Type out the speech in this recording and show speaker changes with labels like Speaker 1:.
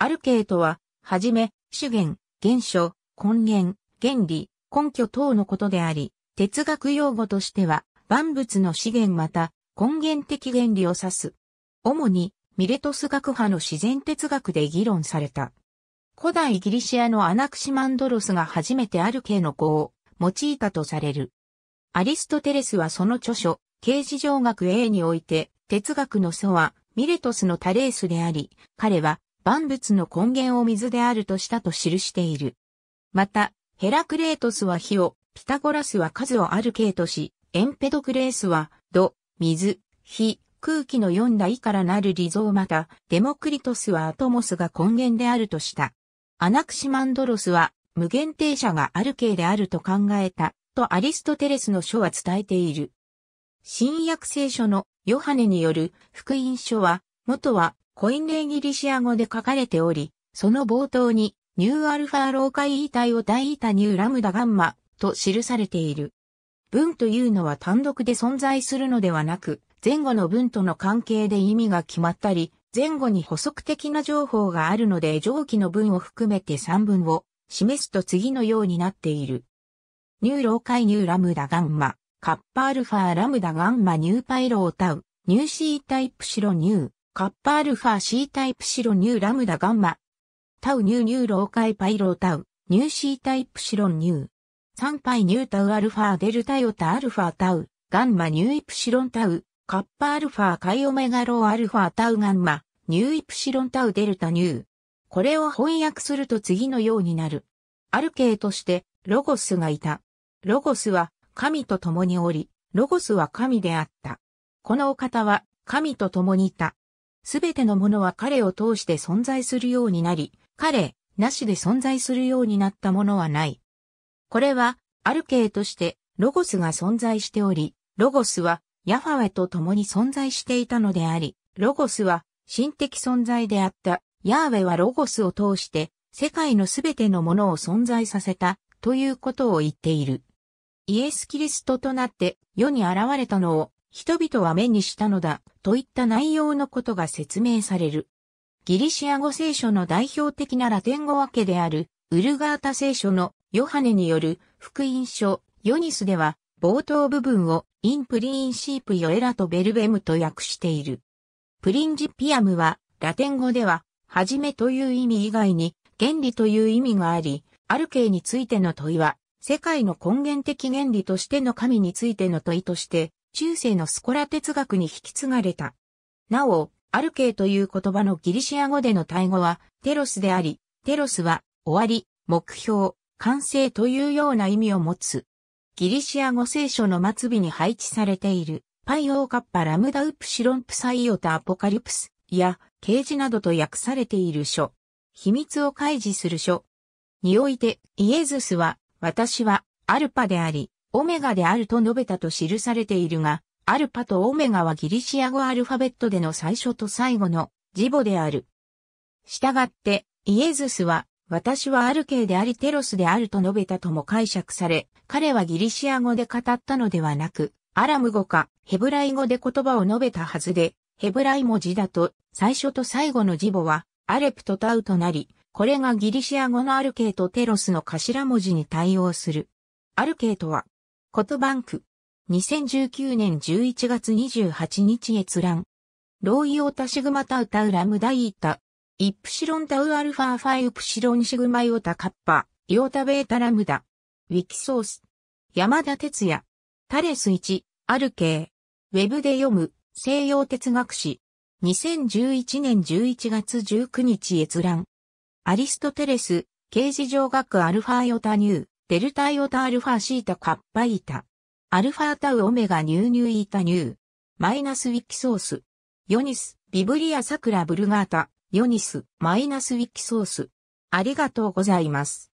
Speaker 1: アルケーとは、はじめ、主言、原書、根源、原理、根拠等のことであり、哲学用語としては、万物の資源また、根源的原理を指す。主に、ミレトス学派の自然哲学で議論された。古代ギリシアのアナクシマンドロスが初めてアルケーの語を用いたとされる。アリストテレスはその著書、形事上学 A において、哲学の祖はミレトスのタレースであり、彼は万物の根源を水であるとしたと記している。また、ヘラクレートスは火を、ピタゴラスは数をある系とし、エンペドクレースは、土、水、火、空気のだ。大からなる理想また、デモクリトスはアトモスが根源であるとした。アナクシマンドロスは、無限定者がある系であると考えた、とアリストテレスの書は伝えている。新約聖書のヨハネによる福音書は、元はコインレイギリシア語で書かれており、その冒頭に、ニューアルファローカイイータイオタイータニューラムダガンマと記されている。文というのは単独で存在するのではなく、前後の文との関係で意味が決まったり、前後に補足的な情報があるので上記の文を含めて3文を示すと次のようになっている。ニューローカイニューラムダガンマ、カッパアルファラムダガンマニューパイロータウ、ニューシータイプシロニュー。カッパアルファ C タイプシロニューラムダガンマ。タウニューニューローカイパイロータウ、ニュー C タイプシロンニュー。3パイニュータウアルファデルタヨタアルファタウ、ガンマニューイプシロンタウ、カッパアルファカイオメガローアルファタウガンマ、ニューイプシロンタウデルタニュー。これを翻訳すると次のようになる。アルケーとしてロゴスがいた。ロゴスは神と共におり、ロゴスは神であった。このお方は神と共にいた。すべてのものは彼を通して存在するようになり、彼、なしで存在するようになったものはない。これは、アルケとして、ロゴスが存在しており、ロゴスは、ヤファウェと共に存在していたのであり、ロゴスは、神的存在であった、ヤーウェはロゴスを通して、世界のすべてのものを存在させた、ということを言っている。イエス・キリストとなって世に現れたのを人々は目にしたのだ、といった内容のことが説明される。ギリシア語聖書の代表的なラテン語訳である、ウルガータ聖書のヨハネによる福音書ヨニスでは、冒頭部分をインプリンシープヨエラとベルベムと訳している。プリンジピアムは、ラテン語では、はじめという意味以外に、原理という意味があり、アルケイについての問いは、世界の根源的原理としての神についての問いとして、中世のスコラ哲学に引き継がれた。なお、アルケイという言葉のギリシア語での対語は、テロスであり、テロスは、終わり、目標、完成というような意味を持つ。ギリシア語聖書の末尾に配置されている、パイオーカッパラムダウプシロンプサイオタアポカリプスや、ケージなどと訳されている書。秘密を開示する書。において、イエズスは、私は、アルパであり、オメガであると述べたと記されているが、アルパとオメガはギリシア語アルファベットでの最初と最後の字母である。したがって、イエズスは、私はアルケイでありテロスであると述べたとも解釈され、彼はギリシア語で語ったのではなく、アラム語かヘブライ語で言葉を述べたはずで、ヘブライ文字だと最初と最後の字母はアレプとタウとなり、これがギリシア語のアルケイとテロスの頭文字に対応する。アルケイとはことバンク。2019年11月28日閲覧。ローイオタシグマタウタウラムダイータ。イプシロンタウアルファーファイウプシロンシグマイオタカッパ。イオタベータラムダ。ウィキソース。山田哲也。タレス1、アルケー。ウェブで読む、西洋哲学史。2011年11月19日閲覧。アリストテレス、形事上学アルファヨタニュー。デルタイオタアルファシータカッパイータ。アルファタウオメガニューニューイータニュー。マイナスウィキソース。ヨニス、ビブリアサクラブルガータ。ヨニス、マイナスウィキソース。ありがとうございます。